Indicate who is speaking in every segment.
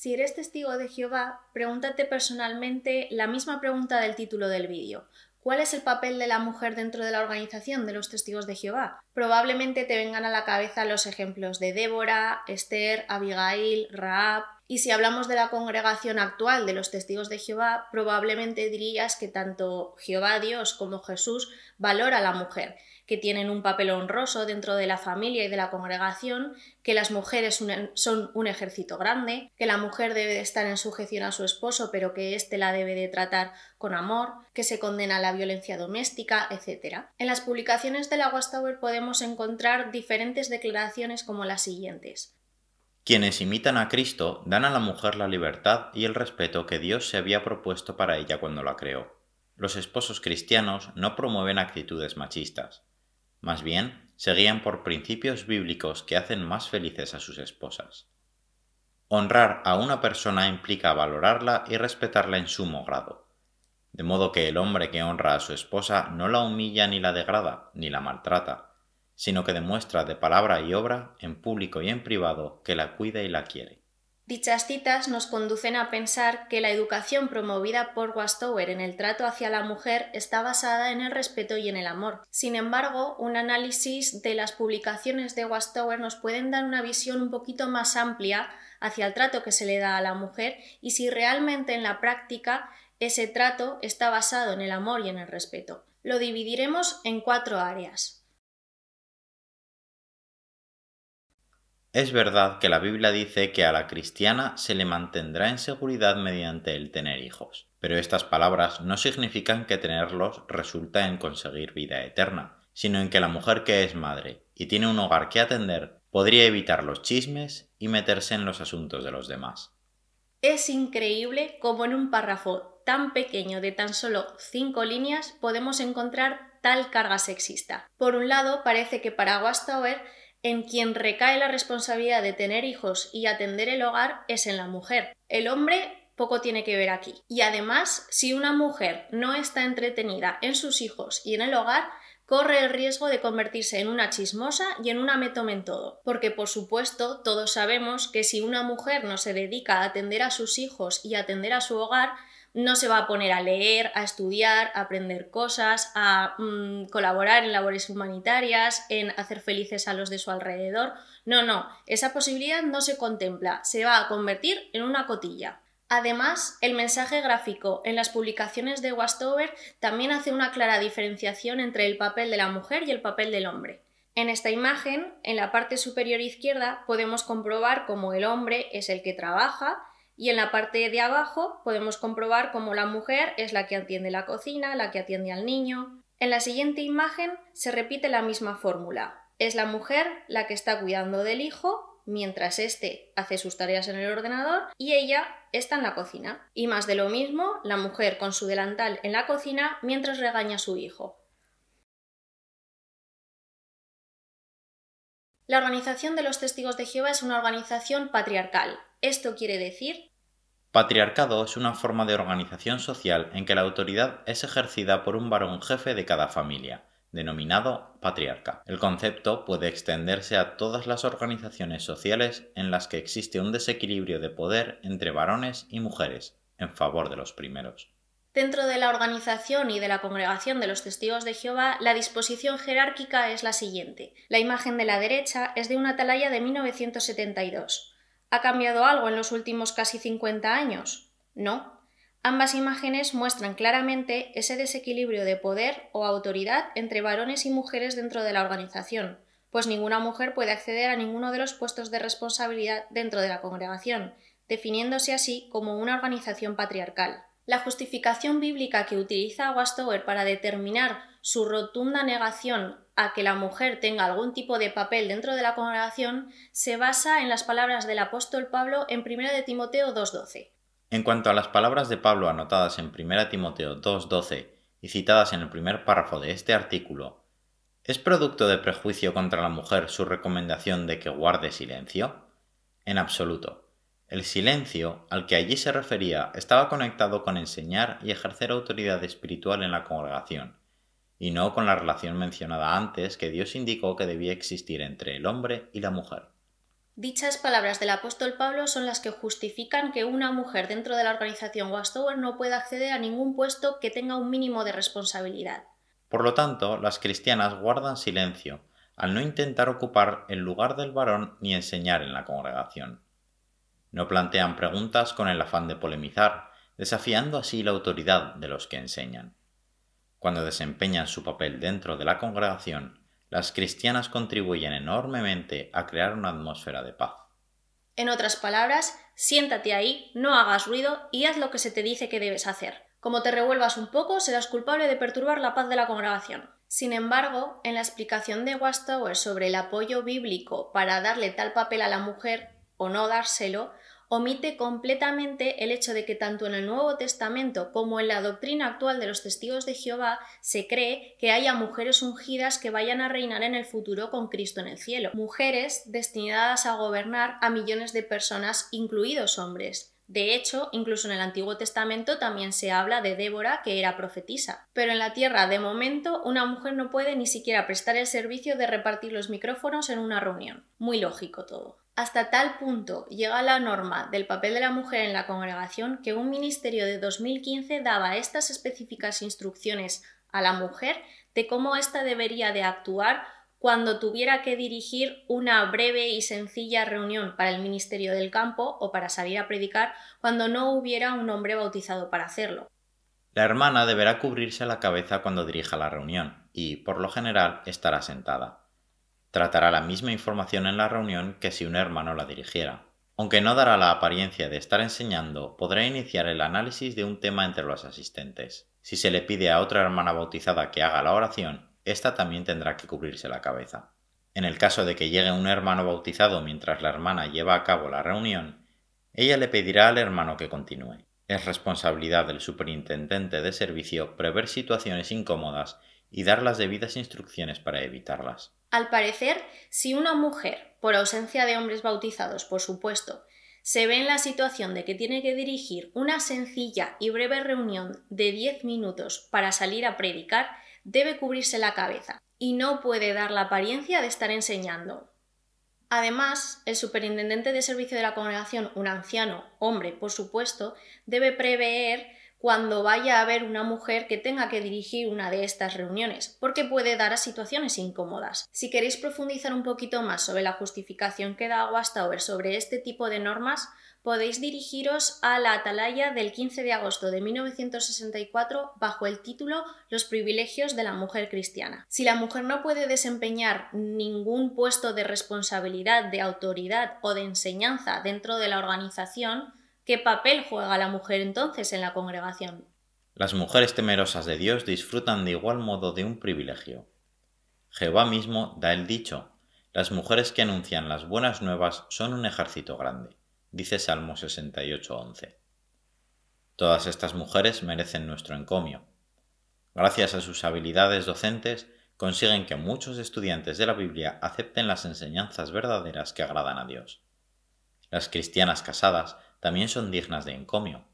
Speaker 1: Si eres testigo de Jehová, pregúntate personalmente la misma pregunta del título del vídeo. ¿Cuál es el papel de la mujer dentro de la organización de los testigos de Jehová? Probablemente te vengan a la cabeza los ejemplos de Débora, Esther, Abigail, Raab. Y si hablamos de la congregación actual de los testigos de Jehová, probablemente dirías que tanto Jehová Dios como Jesús valora a la mujer que tienen un papel honroso dentro de la familia y de la congregación, que las mujeres son un ejército grande, que la mujer debe de estar en sujeción a su esposo, pero que éste la debe de tratar con amor, que se condena a la violencia doméstica, etc. En las publicaciones de la Wastower podemos encontrar diferentes declaraciones como las siguientes.
Speaker 2: Quienes imitan a Cristo dan a la mujer la libertad y el respeto que Dios se había propuesto para ella cuando la creó. Los esposos cristianos no promueven actitudes machistas. Más bien, se guían por principios bíblicos que hacen más felices a sus esposas. Honrar a una persona implica valorarla y respetarla en sumo grado, de modo que el hombre que honra a su esposa no la humilla ni la degrada, ni la maltrata, sino que demuestra de palabra y obra, en público y en privado, que la cuida y la quiere.
Speaker 1: Dichas citas nos conducen a pensar que la educación promovida por Wastower en el trato hacia la mujer está basada en el respeto y en el amor. Sin embargo, un análisis de las publicaciones de Wastower nos pueden dar una visión un poquito más amplia hacia el trato que se le da a la mujer y si realmente en la práctica ese trato está basado en el amor y en el respeto. Lo dividiremos en cuatro áreas.
Speaker 2: Es verdad que la Biblia dice que a la cristiana se le mantendrá en seguridad mediante el tener hijos, pero estas palabras no significan que tenerlos resulta en conseguir vida eterna, sino en que la mujer que es madre y tiene un hogar que atender podría evitar los chismes y meterse en los asuntos de los demás.
Speaker 1: Es increíble cómo en un párrafo tan pequeño de tan solo cinco líneas podemos encontrar tal carga sexista. Por un lado, parece que para Westover en quien recae la responsabilidad de tener hijos y atender el hogar es en la mujer. El hombre poco tiene que ver aquí. Y además, si una mujer no está entretenida en sus hijos y en el hogar, corre el riesgo de convertirse en una chismosa y en una metomentodo. todo. Porque, por supuesto, todos sabemos que si una mujer no se dedica a atender a sus hijos y a atender a su hogar, no se va a poner a leer, a estudiar, a aprender cosas, a mm, colaborar en labores humanitarias, en hacer felices a los de su alrededor. No, no, esa posibilidad no se contempla, se va a convertir en una cotilla. Además, el mensaje gráfico en las publicaciones de Westover también hace una clara diferenciación entre el papel de la mujer y el papel del hombre. En esta imagen, en la parte superior izquierda, podemos comprobar cómo el hombre es el que trabaja y en la parte de abajo podemos comprobar cómo la mujer es la que atiende la cocina, la que atiende al niño. En la siguiente imagen se repite la misma fórmula. Es la mujer la que está cuidando del hijo mientras éste hace sus tareas en el ordenador y ella está en la cocina. Y más de lo mismo, la mujer con su delantal en la cocina mientras regaña a su hijo. La organización de los testigos de Jehová es una organización patriarcal. Esto quiere decir
Speaker 2: Patriarcado es una forma de organización social en que la autoridad es ejercida por un varón jefe de cada familia, denominado patriarca. El concepto puede extenderse a todas las organizaciones sociales en las que existe un desequilibrio de poder entre varones y mujeres, en favor de los primeros.
Speaker 1: Dentro de la organización y de la congregación de los testigos de Jehová, la disposición jerárquica es la siguiente. La imagen de la derecha es de una atalaya de 1972, ¿Ha cambiado algo en los últimos casi 50 años? No. Ambas imágenes muestran claramente ese desequilibrio de poder o autoridad entre varones y mujeres dentro de la organización, pues ninguna mujer puede acceder a ninguno de los puestos de responsabilidad dentro de la congregación, definiéndose así como una organización patriarcal. La justificación bíblica que utiliza Wastower para determinar su rotunda negación a que la mujer tenga algún tipo de papel dentro de la congregación se basa en las palabras del apóstol Pablo en 1 de Timoteo 2.12.
Speaker 2: En cuanto a las palabras de Pablo anotadas en 1 Timoteo 2.12 y citadas en el primer párrafo de este artículo, ¿es producto de prejuicio contra la mujer su recomendación de que guarde silencio? En absoluto. El silencio al que allí se refería estaba conectado con enseñar y ejercer autoridad espiritual en la congregación y no con la relación mencionada antes que Dios indicó que debía existir entre el hombre y la mujer.
Speaker 1: Dichas palabras del apóstol Pablo son las que justifican que una mujer dentro de la organización Watchtower no pueda acceder a ningún puesto que tenga un mínimo de responsabilidad.
Speaker 2: Por lo tanto, las cristianas guardan silencio al no intentar ocupar el lugar del varón ni enseñar en la congregación. No plantean preguntas con el afán de polemizar, desafiando así la autoridad de los que enseñan. Cuando desempeñan su papel dentro de la congregación, las cristianas contribuyen enormemente a crear una atmósfera de paz.
Speaker 1: En otras palabras, siéntate ahí, no hagas ruido y haz lo que se te dice que debes hacer. Como te revuelvas un poco, serás culpable de perturbar la paz de la congregación. Sin embargo, en la explicación de Wastower sobre el apoyo bíblico para darle tal papel a la mujer o no dárselo, omite completamente el hecho de que tanto en el Nuevo Testamento como en la doctrina actual de los testigos de Jehová se cree que haya mujeres ungidas que vayan a reinar en el futuro con Cristo en el cielo, mujeres destinadas a gobernar a millones de personas, incluidos hombres. De hecho, incluso en el Antiguo Testamento también se habla de Débora, que era profetisa. Pero en la tierra, de momento, una mujer no puede ni siquiera prestar el servicio de repartir los micrófonos en una reunión. Muy lógico todo. Hasta tal punto llega la norma del papel de la mujer en la congregación que un ministerio de 2015 daba estas específicas instrucciones a la mujer de cómo ésta debería de actuar cuando tuviera que dirigir una breve y sencilla reunión para el Ministerio del Campo o para salir a predicar cuando no hubiera un hombre bautizado para hacerlo.
Speaker 2: La hermana deberá cubrirse la cabeza cuando dirija la reunión y, por lo general, estará sentada. Tratará la misma información en la reunión que si un hermano la dirigiera. Aunque no dará la apariencia de estar enseñando, podrá iniciar el análisis de un tema entre los asistentes. Si se le pide a otra hermana bautizada que haga la oración, ésta también tendrá que cubrirse la cabeza. En el caso de que llegue un hermano bautizado mientras la hermana lleva a cabo la reunión, ella le pedirá al hermano que continúe. Es responsabilidad del superintendente de servicio prever situaciones incómodas y dar las debidas instrucciones para evitarlas.
Speaker 1: Al parecer, si una mujer, por ausencia de hombres bautizados, por supuesto, se ve en la situación de que tiene que dirigir una sencilla y breve reunión de 10 minutos para salir a predicar, debe cubrirse la cabeza y no puede dar la apariencia de estar enseñando. Además, el superintendente de servicio de la congregación, un anciano, hombre, por supuesto, debe prever cuando vaya a haber una mujer que tenga que dirigir una de estas reuniones, porque puede dar a situaciones incómodas. Si queréis profundizar un poquito más sobre la justificación que da Wastauer sobre este tipo de normas, podéis dirigiros a la Atalaya del 15 de agosto de 1964 bajo el título Los privilegios de la mujer cristiana. Si la mujer no puede desempeñar ningún puesto de responsabilidad, de autoridad o de enseñanza dentro de la organización, ¿Qué papel juega la mujer entonces en la congregación?
Speaker 2: Las mujeres temerosas de Dios disfrutan de igual modo de un privilegio. Jehová mismo da el dicho, las mujeres que anuncian las buenas nuevas son un ejército grande, dice Salmo 68.11. Todas estas mujeres merecen nuestro encomio. Gracias a sus habilidades docentes, consiguen que muchos estudiantes de la Biblia acepten las enseñanzas verdaderas que agradan a Dios. Las cristianas casadas también son dignas de encomio.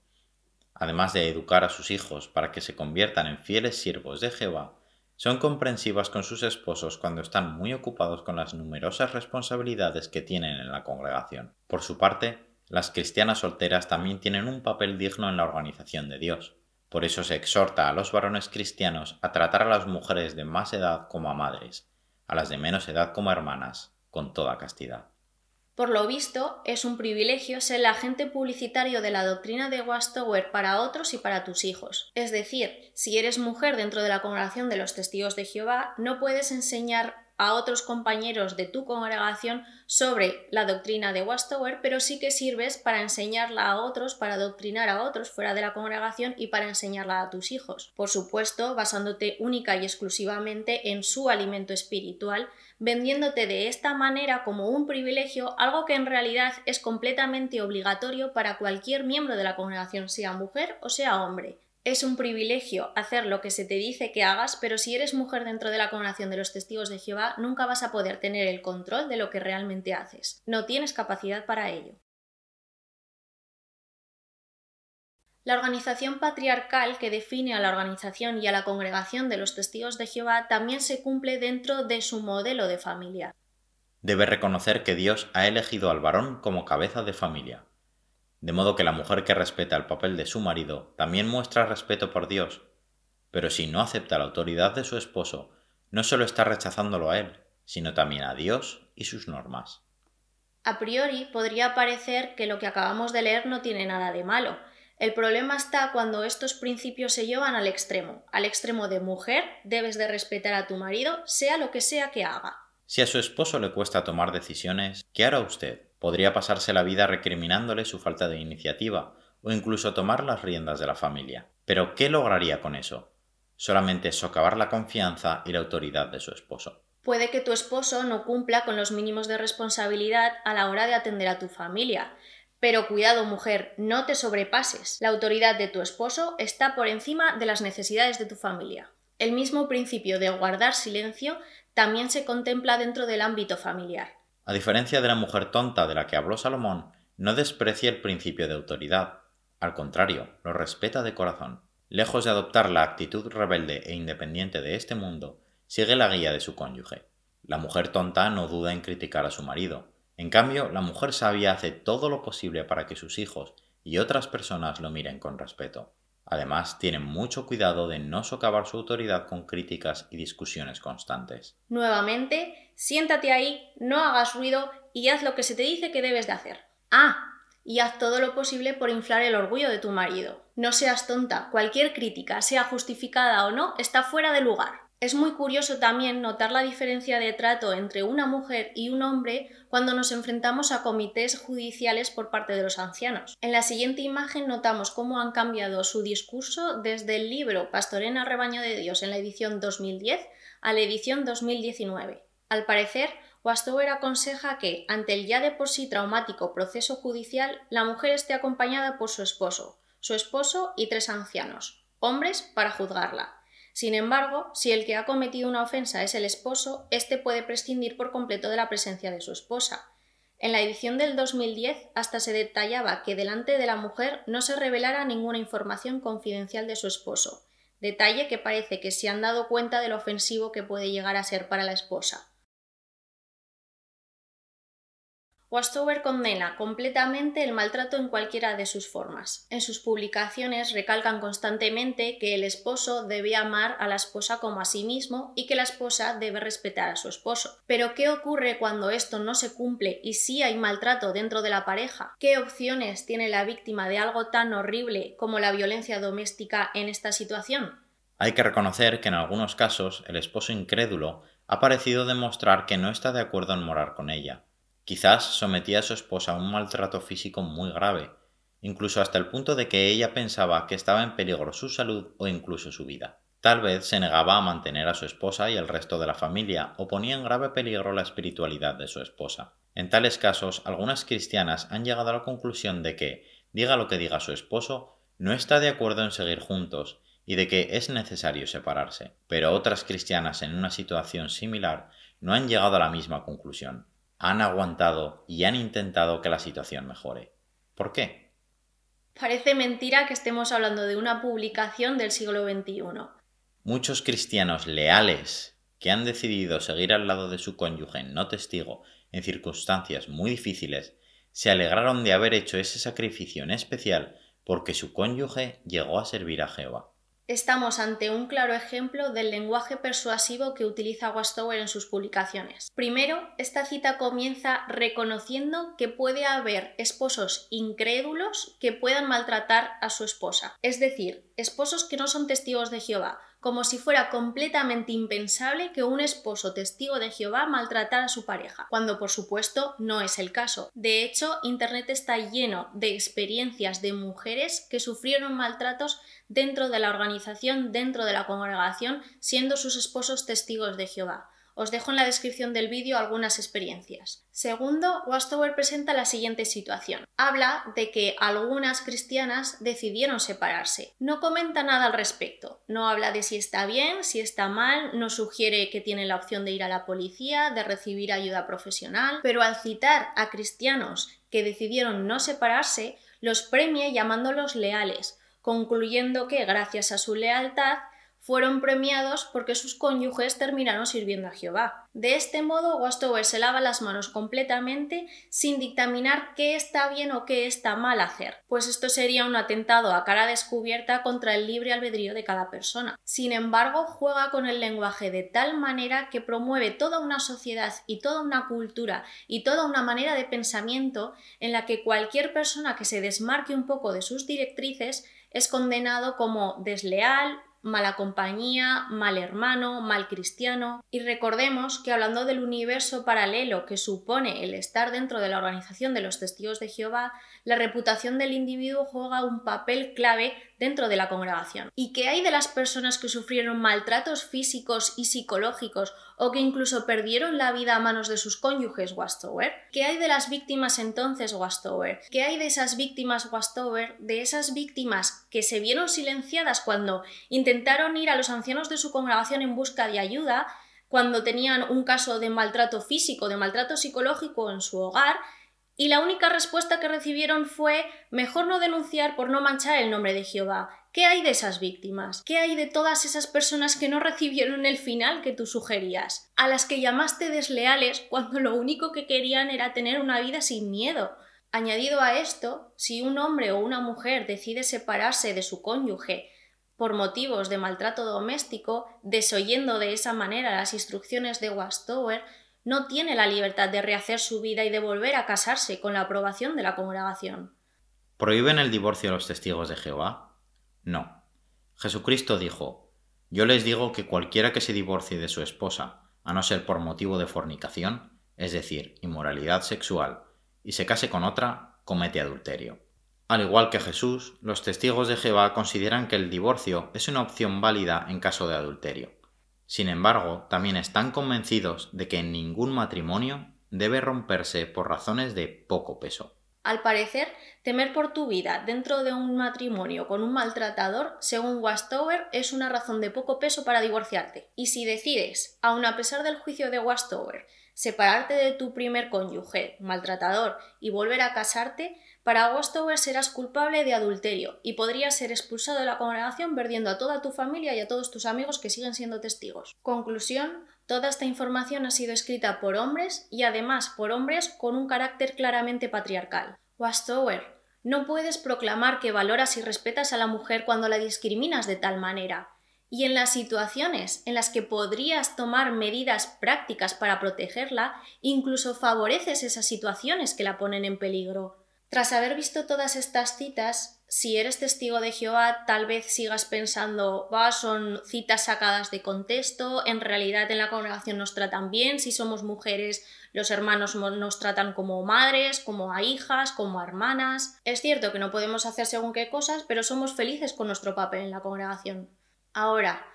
Speaker 2: Además de educar a sus hijos para que se conviertan en fieles siervos de Jehová, son comprensivas con sus esposos cuando están muy ocupados con las numerosas responsabilidades que tienen en la congregación. Por su parte, las cristianas solteras también tienen un papel digno en la organización de Dios. Por eso se exhorta a los varones cristianos a tratar a las mujeres de más edad como a madres, a las de menos edad como hermanas, con toda castidad.
Speaker 1: Por lo visto, es un privilegio ser el agente publicitario de la doctrina de Westover para otros y para tus hijos. Es decir, si eres mujer dentro de la congregación de los testigos de Jehová, no puedes enseñar a otros compañeros de tu congregación sobre la doctrina de Wastower, pero sí que sirves para enseñarla a otros, para doctrinar a otros fuera de la congregación y para enseñarla a tus hijos. Por supuesto, basándote única y exclusivamente en su alimento espiritual, vendiéndote de esta manera como un privilegio, algo que en realidad es completamente obligatorio para cualquier miembro de la congregación, sea mujer o sea hombre es un privilegio hacer lo que se te dice que hagas, pero si eres mujer dentro de la congregación de los testigos de Jehová, nunca vas a poder tener el control de lo que realmente haces. No tienes capacidad para ello. La organización patriarcal que define a la organización y a la congregación de los testigos de Jehová también se cumple dentro de su modelo de familia.
Speaker 2: Debe reconocer que Dios ha elegido al varón como cabeza de familia. De modo que la mujer que respeta el papel de su marido también muestra respeto por Dios, pero si no acepta la autoridad de su esposo, no solo está rechazándolo a él, sino también a Dios y sus normas.
Speaker 1: A priori podría parecer que lo que acabamos de leer no tiene nada de malo. El problema está cuando estos principios se llevan al extremo, al extremo de mujer, debes de respetar a tu marido, sea lo que sea que haga.
Speaker 2: Si a su esposo le cuesta tomar decisiones, ¿qué hará usted? Podría pasarse la vida recriminándole su falta de iniciativa o incluso tomar las riendas de la familia. Pero ¿qué lograría con eso? Solamente socavar la confianza y la autoridad de su esposo.
Speaker 1: Puede que tu esposo no cumpla con los mínimos de responsabilidad a la hora de atender a tu familia, pero cuidado mujer, no te sobrepases. La autoridad de tu esposo está por encima de las necesidades de tu familia. El mismo principio de guardar silencio también se contempla dentro del ámbito familiar.
Speaker 2: A diferencia de la mujer tonta de la que habló Salomón, no desprecia el principio de autoridad, al contrario, lo respeta de corazón. Lejos de adoptar la actitud rebelde e independiente de este mundo, sigue la guía de su cónyuge. La mujer tonta no duda en criticar a su marido. En cambio, la mujer sabia hace todo lo posible para que sus hijos y otras personas lo miren con respeto. Además, tienen mucho cuidado de no socavar su autoridad con críticas y discusiones constantes.
Speaker 1: Nuevamente, siéntate ahí, no hagas ruido y haz lo que se te dice que debes de hacer. Ah, y haz todo lo posible por inflar el orgullo de tu marido. No seas tonta, cualquier crítica, sea justificada o no, está fuera de lugar. Es muy curioso también notar la diferencia de trato entre una mujer y un hombre cuando nos enfrentamos a comités judiciales por parte de los ancianos. En la siguiente imagen notamos cómo han cambiado su discurso desde el libro Pastorena Rebaño de Dios en la edición 2010 a la edición 2019. Al parecer, Wastower aconseja que, ante el ya de por sí traumático proceso judicial, la mujer esté acompañada por su esposo, su esposo y tres ancianos, hombres para juzgarla. Sin embargo, si el que ha cometido una ofensa es el esposo, éste puede prescindir por completo de la presencia de su esposa. En la edición del 2010 hasta se detallaba que delante de la mujer no se revelara ninguna información confidencial de su esposo, detalle que parece que se han dado cuenta de lo ofensivo que puede llegar a ser para la esposa. Westover condena completamente el maltrato en cualquiera de sus formas. En sus publicaciones recalcan constantemente que el esposo debe amar a la esposa como a sí mismo y que la esposa debe respetar a su esposo. Pero ¿qué ocurre cuando esto no se cumple y sí hay maltrato dentro de la pareja? ¿Qué opciones tiene la víctima de algo tan horrible como la violencia doméstica en esta situación?
Speaker 2: Hay que reconocer que en algunos casos el esposo incrédulo ha parecido demostrar que no está de acuerdo en morar con ella Quizás sometía a su esposa a un maltrato físico muy grave, incluso hasta el punto de que ella pensaba que estaba en peligro su salud o incluso su vida. Tal vez se negaba a mantener a su esposa y al resto de la familia o ponía en grave peligro la espiritualidad de su esposa. En tales casos, algunas cristianas han llegado a la conclusión de que, diga lo que diga su esposo, no está de acuerdo en seguir juntos y de que es necesario separarse. Pero otras cristianas en una situación similar no han llegado a la misma conclusión han aguantado y han intentado que la situación mejore. ¿Por qué?
Speaker 1: Parece mentira que estemos hablando de una publicación del siglo XXI.
Speaker 2: Muchos cristianos leales que han decidido seguir al lado de su cónyuge no testigo en circunstancias muy difíciles se alegraron de haber hecho ese sacrificio en especial porque su cónyuge llegó a servir a Jehová.
Speaker 1: Estamos ante un claro ejemplo del lenguaje persuasivo que utiliza Westover en sus publicaciones. Primero, esta cita comienza reconociendo que puede haber esposos incrédulos que puedan maltratar a su esposa, es decir, esposos que no son testigos de Jehová, como si fuera completamente impensable que un esposo testigo de Jehová maltratara a su pareja, cuando por supuesto no es el caso. De hecho, Internet está lleno de experiencias de mujeres que sufrieron maltratos dentro de la organización, dentro de la congregación, siendo sus esposos testigos de Jehová. Os dejo en la descripción del vídeo algunas experiencias. Segundo, Wastower presenta la siguiente situación. Habla de que algunas cristianas decidieron separarse. No comenta nada al respecto. No habla de si está bien, si está mal, no sugiere que tiene la opción de ir a la policía, de recibir ayuda profesional, pero al citar a cristianos que decidieron no separarse, los premia llamándolos leales, concluyendo que gracias a su lealtad fueron premiados porque sus cónyuges terminaron sirviendo a Jehová. De este modo, Wastower se lava las manos completamente sin dictaminar qué está bien o qué está mal hacer, pues esto sería un atentado a cara descubierta contra el libre albedrío de cada persona. Sin embargo, juega con el lenguaje de tal manera que promueve toda una sociedad y toda una cultura y toda una manera de pensamiento en la que cualquier persona que se desmarque un poco de sus directrices es condenado como desleal, mala compañía, mal hermano, mal cristiano. Y recordemos que hablando del universo paralelo que supone el estar dentro de la organización de los testigos de Jehová, la reputación del individuo juega un papel clave dentro de la congregación. ¿Y qué hay de las personas que sufrieron maltratos físicos y psicológicos o que incluso perdieron la vida a manos de sus cónyuges Wastower? ¿Qué hay de las víctimas entonces Wastower? ¿Qué hay de esas víctimas Wastower, de esas víctimas que se vieron silenciadas cuando intentaron ir a los ancianos de su congregación en busca de ayuda? cuando tenían un caso de maltrato físico, de maltrato psicológico en su hogar, y la única respuesta que recibieron fue mejor no denunciar por no manchar el nombre de Jehová. ¿Qué hay de esas víctimas? ¿Qué hay de todas esas personas que no recibieron el final que tú sugerías? A las que llamaste desleales cuando lo único que querían era tener una vida sin miedo. Añadido a esto, si un hombre o una mujer decide separarse de su cónyuge por motivos de maltrato doméstico, desoyendo de esa manera las instrucciones de Westover, no tiene la libertad de rehacer su vida y de volver a casarse con la aprobación de la congregación.
Speaker 2: ¿Prohíben el divorcio los testigos de Jehová? No. Jesucristo dijo, Yo les digo que cualquiera que se divorcie de su esposa, a no ser por motivo de fornicación, es decir, inmoralidad sexual, y se case con otra, comete adulterio. Al igual que Jesús, los testigos de Jehová consideran que el divorcio es una opción válida en caso de adulterio. Sin embargo, también están convencidos de que ningún matrimonio debe romperse por razones de poco peso.
Speaker 1: Al parecer, temer por tu vida dentro de un matrimonio con un maltratador, según Wastower, es una razón de poco peso para divorciarte. Y si decides, aun a pesar del juicio de Wastower, separarte de tu primer cónyuge maltratador y volver a casarte, para Wastower serás culpable de adulterio y podrías ser expulsado de la congregación perdiendo a toda tu familia y a todos tus amigos que siguen siendo testigos. Conclusión, toda esta información ha sido escrita por hombres y además por hombres con un carácter claramente patriarcal. Wastower, no puedes proclamar que valoras y respetas a la mujer cuando la discriminas de tal manera. Y en las situaciones en las que podrías tomar medidas prácticas para protegerla, incluso favoreces esas situaciones que la ponen en peligro. Tras haber visto todas estas citas, si eres testigo de Jehová, tal vez sigas pensando, va, son citas sacadas de contexto, en realidad en la congregación nos tratan bien, si somos mujeres, los hermanos nos tratan como madres, como a hijas, como a hermanas. Es cierto que no podemos hacer según qué cosas, pero somos felices con nuestro papel en la congregación. Ahora,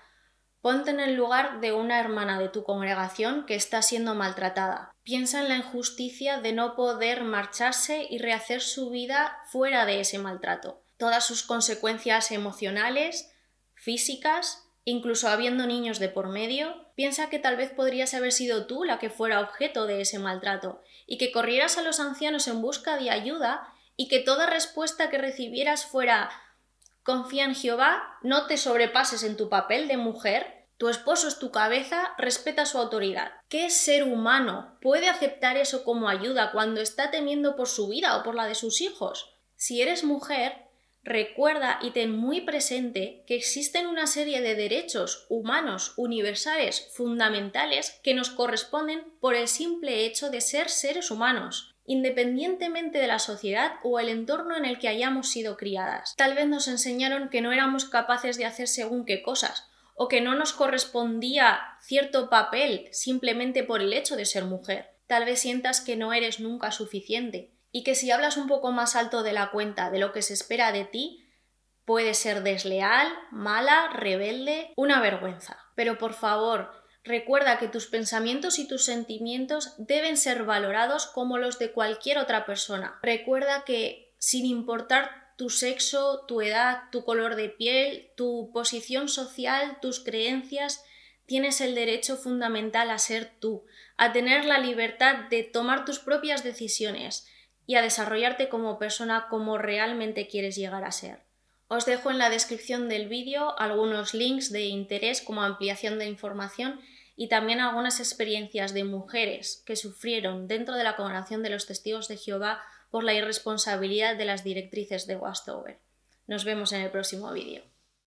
Speaker 1: Ponte en el lugar de una hermana de tu congregación que está siendo maltratada. Piensa en la injusticia de no poder marcharse y rehacer su vida fuera de ese maltrato. Todas sus consecuencias emocionales, físicas, incluso habiendo niños de por medio, piensa que tal vez podrías haber sido tú la que fuera objeto de ese maltrato y que corrieras a los ancianos en busca de ayuda y que toda respuesta que recibieras fuera Confía en Jehová, no te sobrepases en tu papel de mujer, tu esposo es tu cabeza, respeta su autoridad. ¿Qué ser humano puede aceptar eso como ayuda cuando está temiendo por su vida o por la de sus hijos? Si eres mujer, recuerda y ten muy presente que existen una serie de derechos humanos universales fundamentales que nos corresponden por el simple hecho de ser seres humanos independientemente de la sociedad o el entorno en el que hayamos sido criadas. Tal vez nos enseñaron que no éramos capaces de hacer según qué cosas, o que no nos correspondía cierto papel simplemente por el hecho de ser mujer. Tal vez sientas que no eres nunca suficiente, y que si hablas un poco más alto de la cuenta de lo que se espera de ti, puede ser desleal, mala, rebelde, una vergüenza. Pero por favor, Recuerda que tus pensamientos y tus sentimientos deben ser valorados como los de cualquier otra persona. Recuerda que sin importar tu sexo, tu edad, tu color de piel, tu posición social, tus creencias, tienes el derecho fundamental a ser tú, a tener la libertad de tomar tus propias decisiones y a desarrollarte como persona como realmente quieres llegar a ser. Os dejo en la descripción del vídeo algunos links de interés como ampliación de información y también algunas experiencias de mujeres que sufrieron dentro de la congregación de los testigos de Jehová por la irresponsabilidad de las directrices de Westover. Nos vemos en el próximo vídeo.